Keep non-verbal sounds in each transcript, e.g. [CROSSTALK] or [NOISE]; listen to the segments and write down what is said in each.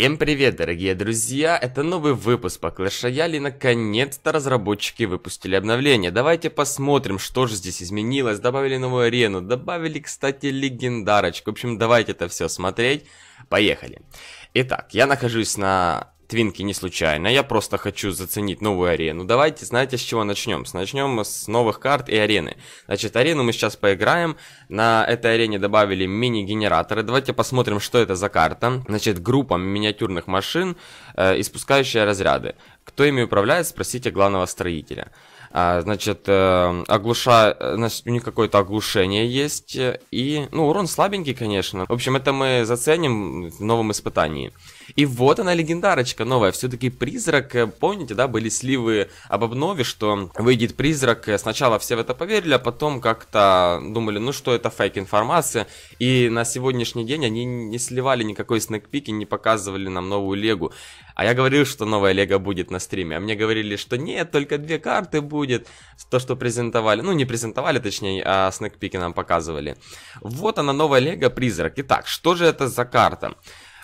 Всем привет, дорогие друзья! Это новый выпуск по Clash Royale наконец-то разработчики выпустили обновление. Давайте посмотрим, что же здесь изменилось. Добавили новую арену, добавили, кстати, легендарочку. В общем, давайте это все смотреть. Поехали. Итак, я нахожусь на Твинки не случайно, я просто хочу заценить новую арену. Давайте, знаете, с чего начнем? Начнем с новых карт и арены. Значит, арену мы сейчас поиграем. На этой арене добавили мини-генераторы. Давайте посмотрим, что это за карта. Значит, группа миниатюрных машин, э, испускающая разряды. Кто ими управляет, спросите главного строителя. А, значит, э, оглуша... Э, значит, у них какое-то оглушение есть. Э, и, ну, урон слабенький, конечно. В общем, это мы заценим в новом испытании. И вот она легендарочка новая. Все-таки призрак, э, помните, да, были сливы об обнове, что выйдет призрак. Э, сначала все в это поверили, а потом как-то думали, ну что это фейк информация. И на сегодняшний день они не сливали никакой снэкпики, не показывали нам новую легу. А я говорил, что новая лего будет на стриме. А мне говорили, что нет, только две карты будет. То, что презентовали. Ну, не презентовали, точнее, а снэкпики нам показывали. Вот она, новая лего призрак. Итак, что же это за карта?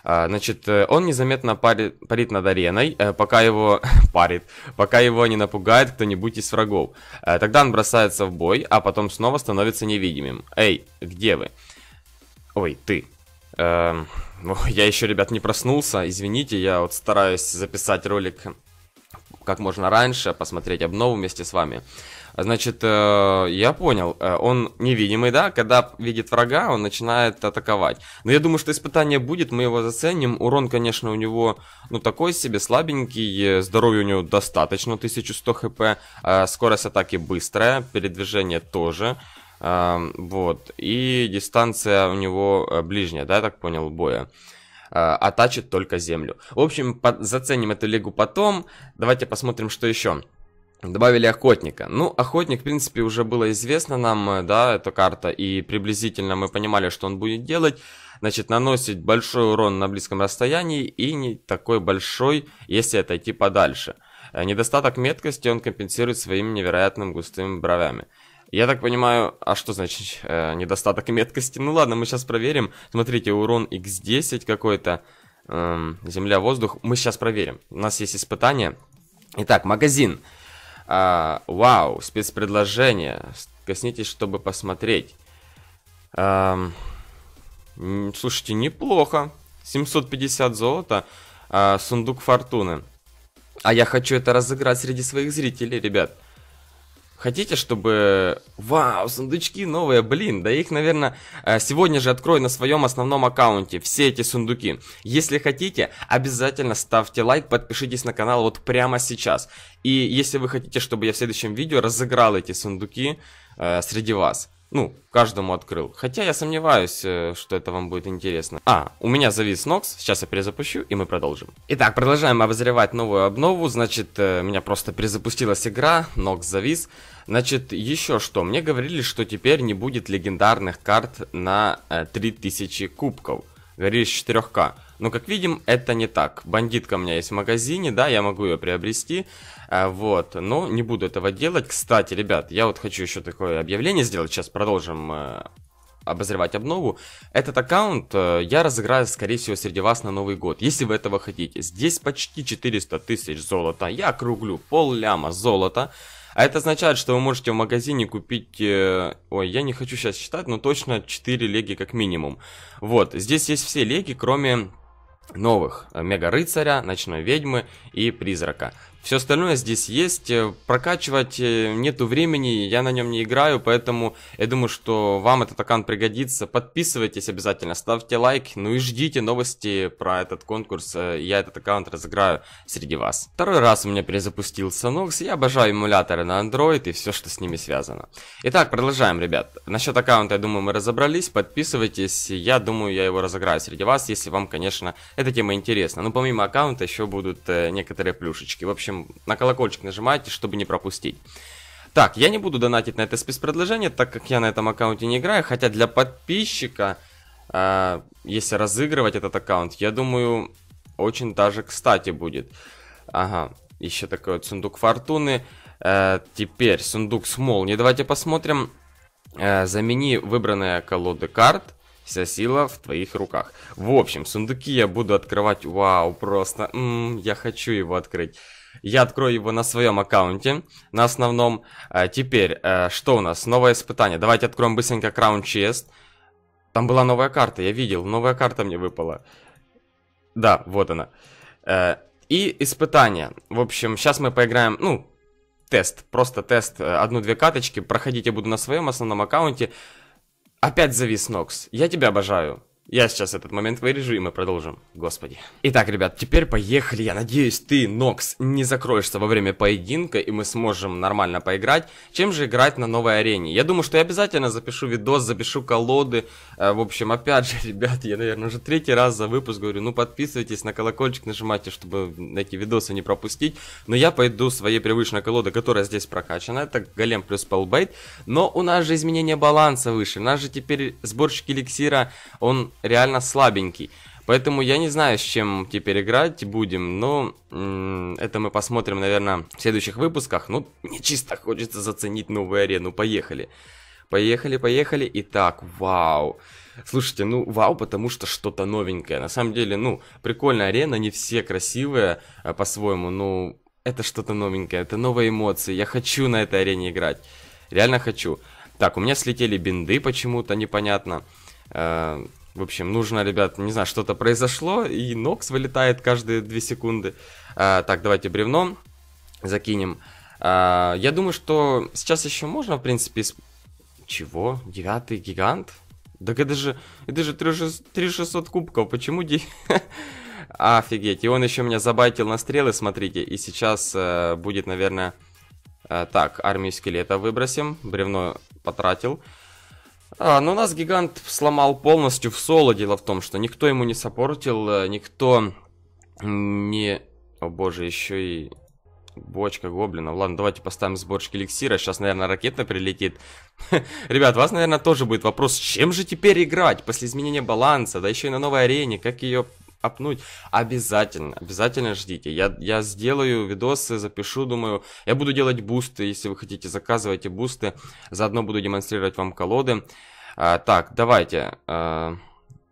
А, значит, э, он незаметно парит, парит над ареной, э, пока его... [LAUGHS] парит. Пока его не напугает кто-нибудь из врагов. Э, тогда он бросается в бой, а потом снова становится невидимым. Эй, где вы? Ой, ты. Эм, [LAUGHS] я еще, ребят, не проснулся, извините, я вот стараюсь записать ролик как можно раньше, посмотреть обнову вместе с вами. А, значит, э, я понял, э, он невидимый, да, когда видит врага, он начинает атаковать. Но я думаю, что испытание будет, мы его заценим. Урон, конечно, у него, ну, такой себе, слабенький, э, Здоровье у него достаточно, 1100 хп, а, скорость атаки быстрая, передвижение тоже. А, вот, и дистанция у него ближняя, да, я так понял, боя Атачит только землю. В общем, заценим эту лигу потом. Давайте посмотрим, что еще. Добавили Охотника. Ну, Охотник, в принципе, уже было известно нам, э, да, эта карта, и приблизительно мы понимали, что он будет делать. Значит, наносить большой урон на близком расстоянии и не такой большой, если отойти подальше. Э, недостаток меткости он компенсирует своим невероятным густыми бровями. Я так понимаю, а что значит э, недостаток меткости? Ну ладно, мы сейчас проверим. Смотрите, урон x10 какой-то. Эм, земля, воздух. Мы сейчас проверим. У нас есть испытание. Итак, магазин. Магазин. А, вау, спецпредложение. Коснитесь, чтобы посмотреть. А, слушайте, неплохо. 750 золота. А, сундук фортуны. А я хочу это разыграть среди своих зрителей, ребят. Хотите, чтобы... Вау, сундучки новые, блин, да их, наверное, э, сегодня же открою на своем основном аккаунте, все эти сундуки. Если хотите, обязательно ставьте лайк, подпишитесь на канал вот прямо сейчас. И если вы хотите, чтобы я в следующем видео разыграл эти сундуки э, среди вас, ну, каждому открыл. Хотя я сомневаюсь, э, что это вам будет интересно. А, у меня завис Нокс, сейчас я перезапущу и мы продолжим. Итак, продолжаем обозревать новую обнову, значит, э, меня просто перезапустилась игра, Нокс завис. Значит, еще что, мне говорили, что теперь не будет легендарных карт на 3000 э, кубков, говорили с 4К. Но, как видим, это не так. Бандитка у меня есть в магазине, да, я могу ее приобрести, а, вот, но не буду этого делать. Кстати, ребят, я вот хочу еще такое объявление сделать, сейчас продолжим э, обозревать обнову. Этот аккаунт э, я разыграю, скорее всего, среди вас на Новый год, если вы этого хотите. Здесь почти 400 тысяч золота, я округлю пол ляма золота. А это означает, что вы можете в магазине купить... Э, ой, я не хочу сейчас считать, но точно 4 леги как минимум. Вот, здесь есть все леги, кроме новых Мега Рыцаря, Ночной Ведьмы и Призрака. Все остальное здесь есть. Э, прокачивать э, нету времени, я на нем не играю, поэтому я думаю, что вам этот аккаунт пригодится. Подписывайтесь обязательно, ставьте лайк, ну и ждите новости про этот конкурс. Э, я этот аккаунт разыграю среди вас. Второй раз у меня перезапустился Nox. Я обожаю эмуляторы на Android и все, что с ними связано. Итак, продолжаем, ребят. Насчет аккаунта, я думаю, мы разобрались. Подписывайтесь. Я думаю, я его разыграю среди вас, если вам, конечно, эта тема интересна. Но ну, помимо аккаунта еще будут некоторые плюшечки. В общем, прям на колокольчик нажимайте, чтобы не пропустить. Так, я не буду донатить на это спецпредложение, так как я на этом аккаунте не играю, хотя для подписчика, э, если разыгрывать этот аккаунт, я думаю, очень даже кстати будет. Ага, еще такой вот сундук фортуны. Э, теперь сундук смолни. Давайте посмотрим. Э, замени выбранные колоды карт. Вся сила в твоих руках. В общем, сундуки я буду открывать. Вау, просто. М -м, я хочу его открыть. Я открою его на своем аккаунте, на основном. А, теперь, э, что у нас? Новое испытание. Давайте откроем быстренько Crown Chest. Там была новая карта, я видел. Новая карта мне выпала. Да, вот она. Э, и испытание. В общем, сейчас мы поиграем, ну, тест. Просто тест. Э, одну-две каточки. Проходить я буду на своем основном аккаунте. Опять завис Нокс. Я тебя обожаю. Я сейчас этот момент вырежу, и мы продолжим. Господи. Итак, ребят, теперь поехали. Я надеюсь, ты, Нокс, не закроешься во время поединка, и мы сможем нормально поиграть. Чем же играть на новой арене? Я думаю, что я обязательно запишу видос, запишу колоды. Э, в общем, опять же, [LAUGHS] ребят, я, наверное, уже третий раз за выпуск говорю, ну, подписывайтесь на колокольчик, нажимайте, чтобы эти видосы не пропустить. Но я пойду своей привычной колодой, которая здесь прокачана. Это голем плюс полбейт. Но у нас же изменение баланса выше. У нас же теперь сборщик эликсира, он реально слабенький. Поэтому я не знаю, с чем теперь играть будем, но м- это мы посмотрим, наверное, в следующих выпусках. Ну, не чисто хочется заценить новую арену, поехали. Поехали, поехали. Итак, вау. Слушайте, ну вау, потому что что-то новенькое. На самом деле, ну, прикольная арена, не все красивые э, по-своему, но это что-то новенькое, это новые эмоции. Я хочу на этой арене играть. Реально хочу. Так, у меня слетели бинды почему-то, непонятно. Э -э в общем, нужно, ребят, не знаю, что-то произошло, и Нокс вылетает каждые 2 секунды. А, так, давайте бревном закинем. А, я думаю, что сейчас еще можно, в принципе, исп... Чего? Девятый гигант? Так это же, это же 3600 кубков, почему 9... [LAUGHS] Офигеть, и он еще меня забайтил на стрелы, смотрите, и сейчас э, будет, наверное... Э, так, армию скелета выбросим, бревно потратил. А, ну, нас гигант сломал полностью в соло. Дело в том, что никто ему не сопортил, э, никто не... О боже, еще и бочка гоблинов. Ладно, давайте поставим сборщик эликсира. Сейчас, наверное, ракета прилетит. [LAUGHS] Ребят, у вас, наверное, тоже будет вопрос, чем же теперь играть после изменения баланса, да еще и на новой арене, как ее апнуть. Обязательно, обязательно ждите. Я, я сделаю видосы, запишу, думаю. Я буду делать бусты, если вы хотите, заказывайте бусты. Заодно буду демонстрировать вам колоды. А, так, давайте. А,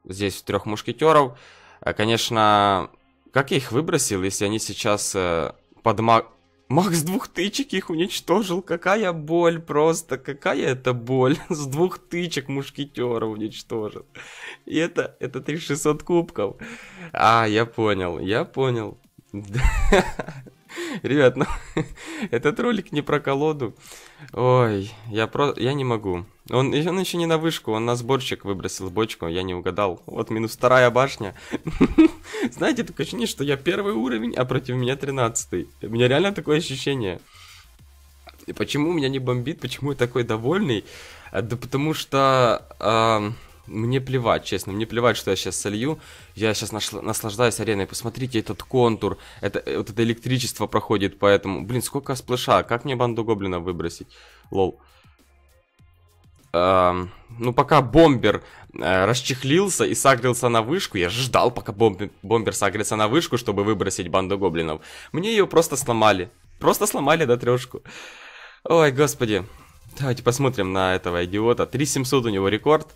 здесь трех мушкетеров. А, конечно, как я их выбросил, если они сейчас э, под, маг... Макс двух тычек их уничтожил. Какая боль просто, какая это боль. [LAUGHS] С двух тычек мушкетера уничтожил. И это, это 3600 кубков. А, я понял, я понял. [LAUGHS] Ребят, ну, [LAUGHS] этот ролик не про колоду. Ой, я про, я не могу. Он, он еще не на вышку, он на сборщик выбросил бочку, я не угадал. Вот минус вторая башня знаете, такое ощущение, что я первый уровень, а против меня тринадцатый. У меня реально такое ощущение. И почему меня не бомбит, почему я такой довольный? А, да потому что... Э, мне плевать, честно, мне плевать, что я сейчас солью. Я сейчас нашла, наслаждаюсь ареной. Посмотрите, этот контур, это, э, вот это электричество проходит, поэтому... Блин, сколько сплэша, как мне банду гоблина выбросить? Лол. Эм, ну, пока бомбер э, расчехлился и сагрился на вышку, я ждал, пока бомбер, бомбер сагрится на вышку, чтобы выбросить банду гоблинов. Мне ее просто сломали. Просто сломали до трешку. Ой, господи. Давайте посмотрим на этого идиота. 3700 у него рекорд.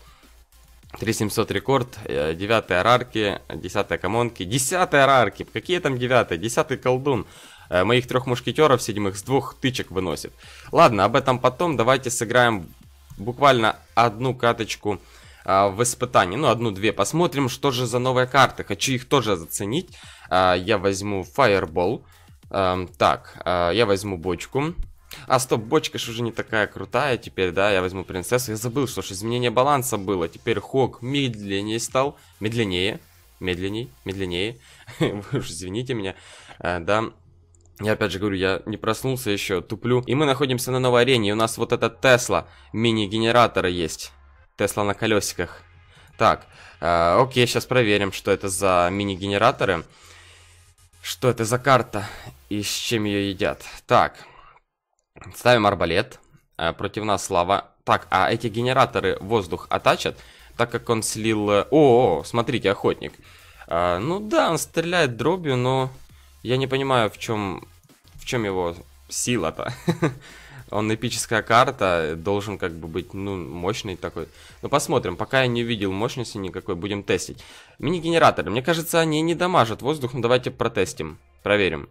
3700 рекорд, 9 э, арарки, 10 комонки, 10 арарки, какие там 9 10 колдун. Э, моих трех мушкетеров седьмых с двух тычек выносит. Ладно, об этом потом, давайте сыграем буквально одну каточку а, в испытании. Ну, одну-две посмотрим, что же за новые карты. Хочу их тоже заценить. А, я возьму Fireball. Эм, а, так, я возьму бочку. А, стоп, бочка же уже не такая крутая теперь, да, я возьму принцессу. Я забыл, что ж изменение баланса было. Теперь Хог медленнее стал. Медленнее. Медленней, медленнее. [LAUGHS] Вы уж извините меня. Э, да, я опять же говорю, я не проснулся еще, туплю. И мы находимся на новой арене, и у нас вот этот Тесла, мини-генератор есть. Тесла на колесиках. Так, э, окей, сейчас проверим, что это за мини-генераторы. Что это за карта и с чем ее едят. Так, ставим арбалет. Э, против нас слава. Так, а эти генераторы воздух атачат, так как он слил... Э, о, -о смотрите, охотник. Э, ну да, он стреляет дробью, но... Я не понимаю, в чем, в чем его сила-то. [LAUGHS] Он эпическая карта, должен как бы быть, ну, мощный такой. Ну, посмотрим, пока я не видел мощности никакой, будем тестить. Мини-генераторы, мне кажется, они не дамажат воздух, но ну, давайте протестим, проверим.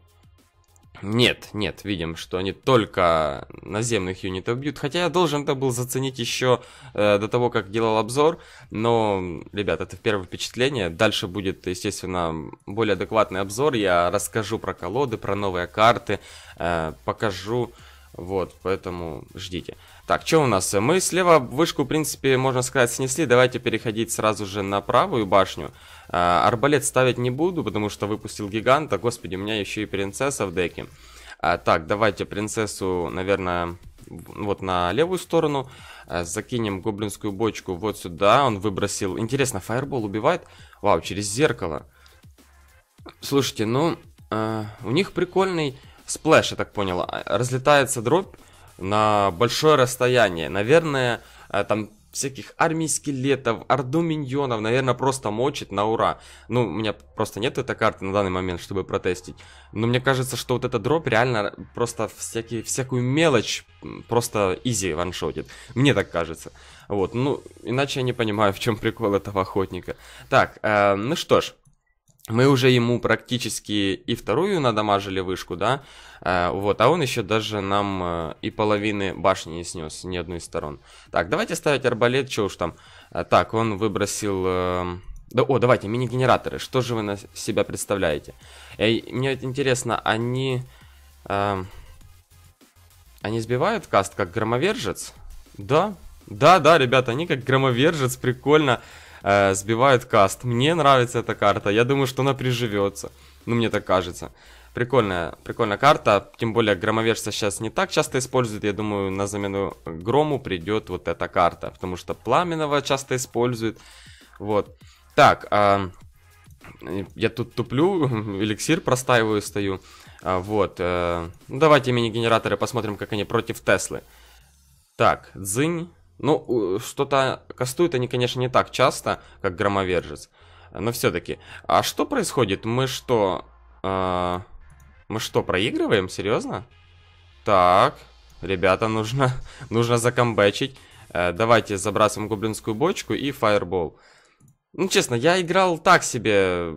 Нет, нет, видим, что они только наземных юнитов бьют. Хотя я должен это был заценить еще э, до того, как делал обзор. Но, ребят, это первое впечатление. Дальше будет, естественно, более адекватный обзор. Я расскажу про колоды, про новые карты, э, покажу вот, поэтому ждите. Так, что у нас? Мы слева вышку, в принципе, можно сказать, снесли. Давайте переходить сразу же на правую башню. А, арбалет ставить не буду, потому что выпустил гиганта. Господи, у меня еще и принцесса в деке. А, так, давайте принцессу, наверное, вот на левую сторону. А, закинем гоблинскую бочку вот сюда. Он выбросил... Интересно, фаербол убивает? Вау, через зеркало. Слушайте, ну... Uh, у них прикольный Сплэш, я так понял, а, разлетается дробь на большое расстояние. Наверное, э, там всяких армий скелетов, орду миньонов, наверное, просто мочит на ура. Ну, у меня просто нет этой карты на данный момент, чтобы протестить. Но мне кажется, что вот этот дроп реально просто всякие, всякую мелочь просто изи ваншотит. Мне так кажется. Вот, ну, иначе я не понимаю, в чем прикол этого охотника. Так, э, ну что ж, мы уже ему практически и вторую надамажили вышку, да, э, вот, а он еще даже нам э, и половины башни не снес, ни одной из сторон. Так, давайте ставить арбалет, что уж там. Э, так, он выбросил... Да, о, давайте, мини-генераторы, что же вы на себя представляете? Эй, мне вот интересно, они... Э, они сбивают каст как громовержец? Да, да, да, ребята, они как громовержец, Прикольно э, сбивают каст. Мне нравится эта карта, я думаю, что она приживется. Ну, мне так кажется. Прикольная, прикольная карта, тем более громовержца сейчас не так часто используют, я думаю, на замену грому придет вот эта карта, потому что пламенного часто используют, вот. Так, э, я тут туплю, [LAUGHS] эликсир простаиваю, стою, э, вот. Э, ну, давайте мини-генераторы посмотрим, как они против Теслы. Так, дзынь, ну, что-то кастуют они, конечно, не так часто, как громовержец. Но все-таки. А что происходит? Мы что... Э, мы что, проигрываем? Серьезно? Так. Ребята, нужно, [LAUGHS] нужно закомбэчить. Э, давайте забрасываем гоблинскую бочку и фаербол. Ну, честно, я играл так себе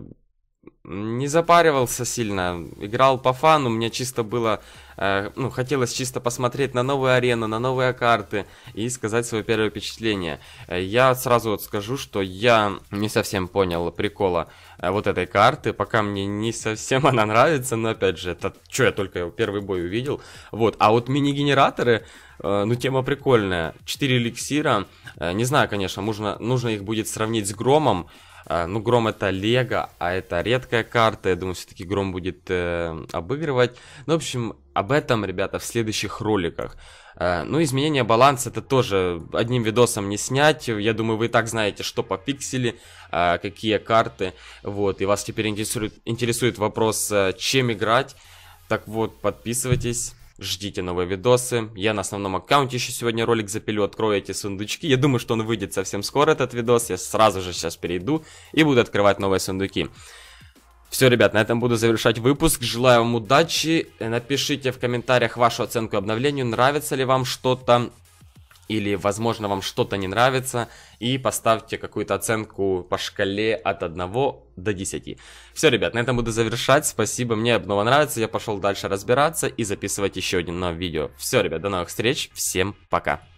не запаривался сильно, играл по фану, мне чисто было, э, ну, хотелось чисто посмотреть на новую арену, на новые карты и сказать свое первое впечатление. Э, я сразу вот скажу, что я не совсем понял прикола э, вот этой карты, пока мне не совсем [LAUGHS] она нравится, но опять же, это что я только первый бой увидел, вот, а вот мини-генераторы, э, ну, тема прикольная, 4 эликсира, э, не знаю, конечно, нужно, нужно их будет сравнить с Громом, а, ну, Гром это Лего, а это редкая карта. Я думаю, все-таки Гром будет э, обыгрывать. Ну, в общем, об этом, ребята, в следующих роликах. Э, ну, изменение баланса это тоже одним видосом не снять. Я думаю, вы и так знаете, что по пиксели, э, какие карты. Вот, и вас теперь интересует, интересует вопрос, чем играть. Так вот, подписывайтесь. Ждите новые видосы. Я на основном аккаунте еще сегодня ролик запилю, открою эти сундучки. Я думаю, что он выйдет совсем скоро, этот видос. Я сразу же сейчас перейду и буду открывать новые сундуки. Все, ребят, на этом буду завершать выпуск. Желаю вам удачи. Напишите в комментариях вашу оценку обновлению, нравится ли вам что-то или, возможно, вам что-то не нравится, и поставьте какую-то оценку по шкале от 1 до 10. Все, ребят, на этом буду завершать. Спасибо, мне обнова нравится, я пошел дальше разбираться и записывать еще один новое видео. Все, ребят, до новых встреч, всем пока.